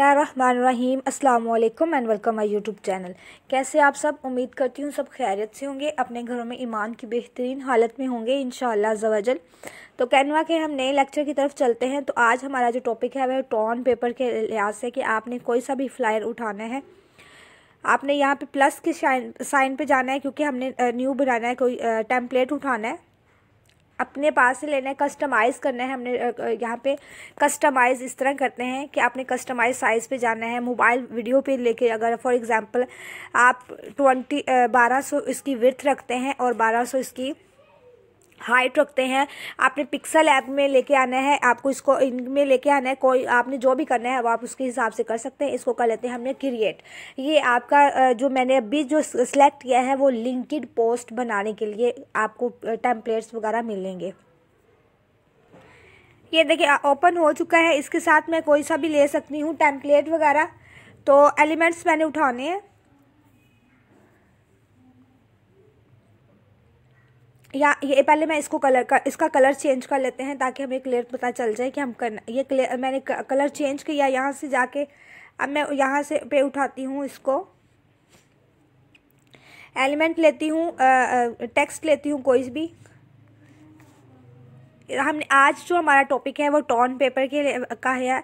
बिसमीम अल्लाम and welcome my YouTube channel कैसे आप सब उम्मीद करती हूँ सब खैरियत से होंगे अपने घरों में ईमान की बेहतरीन हालत में होंगे इन शवाजल तो कैनवा के हम नए लेक्चर की तरफ चलते हैं तो आज हमारा जो टॉपिक है वह टॉन पेपर के लिहाज से कि आपने कोई सा भी फ्लायर उठाना है आपने यहाँ पे प्लस के साइन पे जाना है क्योंकि हमने न्यू बनाना है कोई टेम्पलेट उठाना है अपने पास से लेना है कस्टमाइज़ करना है हमने यहाँ पे कस्टमाइज़ इस तरह करते हैं कि आपने कस्टमाइज साइज़ पे जाना है मोबाइल वीडियो पे लेके अगर फॉर एग्जांपल आप ट्वेंटी बारह सौ इसकी विर्थ रखते हैं और बारह सौ इसकी हाइट रखते हैं आपने पिक्सल ऐप में लेके आना है आपको इसको इनमें लेके आना है कोई आपने जो भी करना है वो आप उसके हिसाब से कर सकते हैं इसको कर लेते हैं हमने क्रिएट ये आपका जो मैंने अभी जो सिलेक्ट किया है वो लिंकड पोस्ट बनाने के लिए आपको टेम्पलेट्स वगैरह मिलेंगे ये देखिए ओपन हो चुका है इसके साथ मैं कोई सा भी ले सकती हूँ टेम्पलेट वगैरह तो एलिमेंट्स मैंने उठाने हैं या ये पहले मैं इसको कलर का इसका कलर चेंज कर लेते हैं ताकि हमें क्लियर पता चल जाए कि हम करना ये क्लियर मैंने कलर चेंज किया यहाँ से जाके अब मैं यहाँ से पे उठाती हूँ इसको एलिमेंट लेती हूँ टेक्स्ट लेती हूँ कोई भी हमने आज जो हमारा टॉपिक है वो टॉन पेपर के का है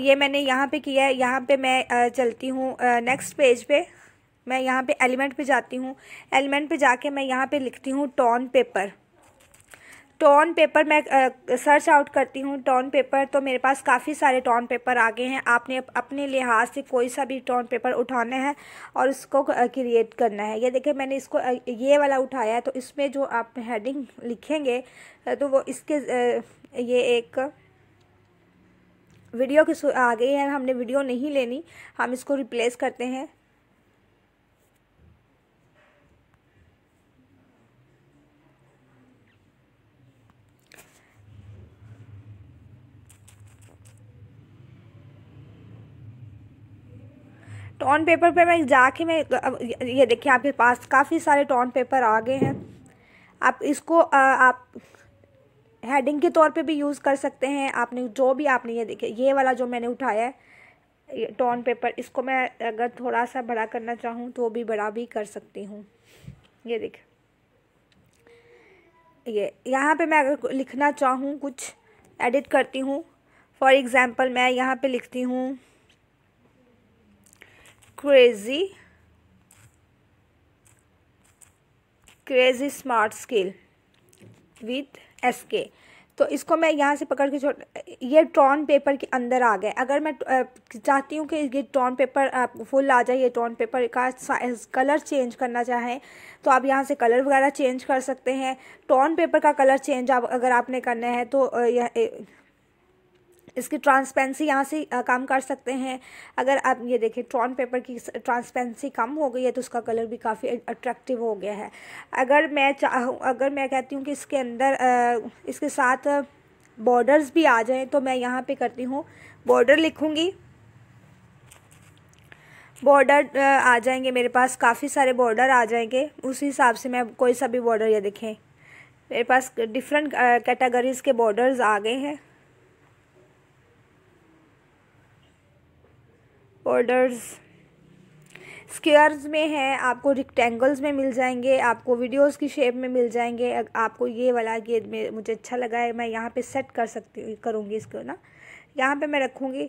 ये मैंने यहाँ पे किया है यहाँ पे मैं चलती हूँ नेक्स्ट पेज पे मैं यहाँ पे एलिमेंट पे जाती हूँ एलिमेंट पे जाके मैं यहाँ पे लिखती हूँ टॉन पेपर टॉन पेपर मैं आ, सर्च आउट करती हूँ टॉन पेपर तो मेरे पास काफ़ी सारे टॉन पेपर आ गए हैं आपने अपने लिहाज से कोई सा भी टॉन पेपर उठाना है और उसको क्रिएट करना है ये देखिए मैंने इसको ये वाला उठाया है तो इसमें जो आप हेडिंग लिखेंगे तो वो इसके ये एक वीडियो की आ गई है हमने वीडियो नहीं लेनी हम इसको रिप्लेस करते हैं टॉन पेपर पे मैं जाके मैं ये देखिए आपके पास काफ़ी सारे टॉन पेपर आ गए हैं आप इसको आ, आप हेडिंग के तौर पे भी यूज़ कर सकते हैं आपने जो भी आपने ये देखे ये वाला जो मैंने उठाया है टॉन पेपर इसको मैं अगर थोड़ा सा बड़ा करना चाहूँ तो भी बड़ा भी कर सकती हूँ ये देखिए ये यहाँ पे मैं अगर लिखना चाहूँ कुछ एडिट करती हूँ फॉर एग्ज़ाम्पल मैं यहाँ पे लिखती हूँ crazy crazy smart scale with S K तो इसको मैं यहाँ से पकड़ के छोड़ ये ट्रॉन पेपर के अंदर आ गए अगर मैं चाहती हूँ कि ये ट्रॉन पेपर फुल आ जाए ये ट्रॉन पेपर का कलर चेंज करना चाहें तो आप यहाँ से कलर वगैरह चेंज कर सकते हैं टॉन पेपर का कलर चेंज आप अगर आपने करना है तो यह इसकी ट्रांसपेरेंसी यहाँ से कम कर सकते हैं अगर आप ये देखें ट्रॉन पेपर की ट्रांसपेरेंसी कम हो गई है तो उसका कलर भी काफ़ी अट्रैक्टिव हो गया है अगर मैं चाहूँ अगर मैं कहती हूँ कि इसके अंदर इसके साथ बॉर्डर्स भी आ जाएँ तो मैं यहाँ पे करती हूँ बॉर्डर लिखूँगी बॉर्डर आ जाएंगे मेरे पास काफ़ी सारे बॉर्डर आ जाएंगे उसी हिसाब से मैं कोई सा भी बॉर्डर ये देखें मेरे पास डिफरेंट कैटेगरीज़ के बॉर्डर्स आ गए हैं ऑर्डर्स स्क्वेयर्स में है आपको रिक्टेंगल्स में मिल जाएंगे आपको वीडियोस की शेप में मिल जाएंगे आपको ये वाला ये मुझे अच्छा लगा है मैं यहाँ पे सेट कर सकती करूँगी इसको ना यहाँ पे मैं रखूँगी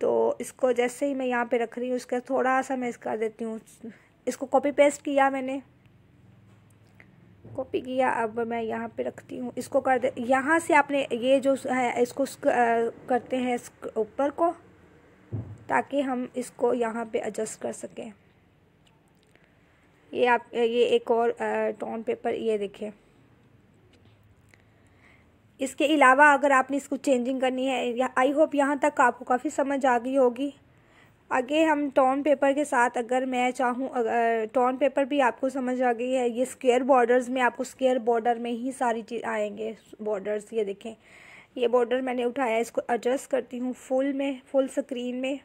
तो इसको जैसे ही मैं यहाँ पे रख रही हूँ इसका थोड़ा सा मैं इसका देती हूँ इसको कॉपी पेस्ट किया मैंने कॉपी किया अब मैं यहाँ पे रखती हूँ इसको कर दे यहाँ से आपने ये जो है इसको करते हैं ऊपर को ताकि हम इसको यहाँ पे एडजस्ट कर सकें ये आप ये एक और टॉन पेपर ये देखें इसके अलावा अगर आपने इसको चेंजिंग करनी है आई होप यहाँ तक आपको काफ़ी समझ आ गई होगी आगे हम टॉन पेपर के साथ अगर मैं चाहूँ टॉन पेपर भी आपको समझ आ गई है ये स्क्वेयर बॉर्डर्स में आपको स्क्वेयर बॉर्डर में ही सारी चीज़ आएंगे बॉर्डर्स ये देखें ये बॉर्डर मैंने उठाया इसको एडजस्ट करती हूँ फुल में फुल स्क्रीन में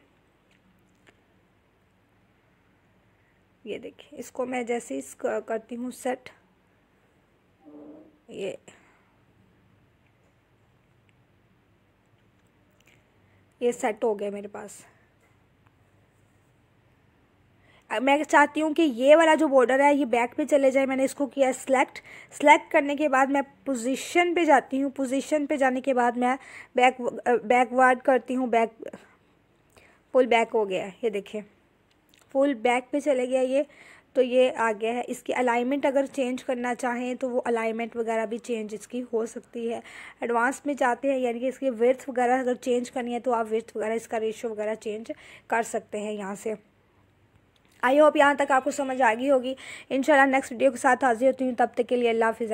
ये देखिए इसको मैं जैसे ही करती हूँ सेट ये ये सेट हो गया मेरे पास मैं चाहती हूँ कि ये वाला जो बॉर्डर है ये बैक पे चले जाए मैंने इसको किया सेलेक्ट सेलेक्ट करने के बाद मैं पोजीशन पे जाती हूँ पोजीशन पे जाने के बाद मैं बैक बैकवर्ड करती हूँ बैक पुल बैक हो गया ये देखिए फुल बैक पे चले गया ये तो ये आ गया है इसकी अलाइनमेंट अगर चेंज करना चाहें तो वो अलाइनमेंट वगैरह भी चेंज इसकी हो सकती है एडवांस में जाते हैं यानी कि इसकी वर्थ वगैरह अगर चेंज करनी है तो आप वर्थ वगैरह इसका रेशो वगैरह चेंज कर सकते हैं यहाँ से आई होप यहाँ तक आपको समझ आ गई होगी इंशाल्लाह नेक्स्ट वीडियो के साथ हाजिर होती हूँ तब तक के लिए अल्लाह हाफिज़